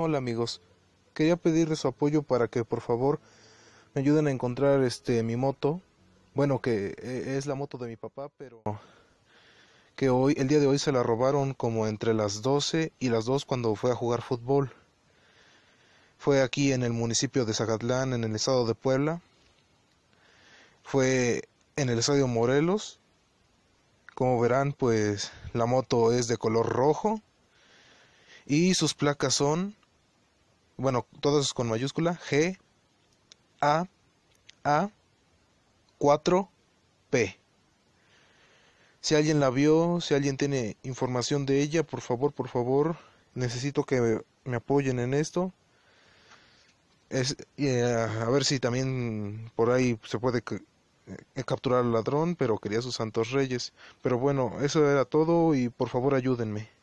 Hola amigos, quería pedirles su apoyo para que por favor me ayuden a encontrar este mi moto. Bueno, que e, es la moto de mi papá, pero que hoy el día de hoy se la robaron como entre las 12 y las 2 cuando fue a jugar fútbol. Fue aquí en el municipio de Zacatlán, en el estado de Puebla. Fue en el estadio Morelos. Como verán, pues la moto es de color rojo y sus placas son bueno, todos con mayúscula, G, A, A, 4, P. Si alguien la vio, si alguien tiene información de ella, por favor, por favor, necesito que me, apoyen en esto. Es, eh, a ver si también por ahí se puede eh, capturar al ladrón, pero quería sus santos reyes. Pero bueno, eso era todo y por favor ayúdenme.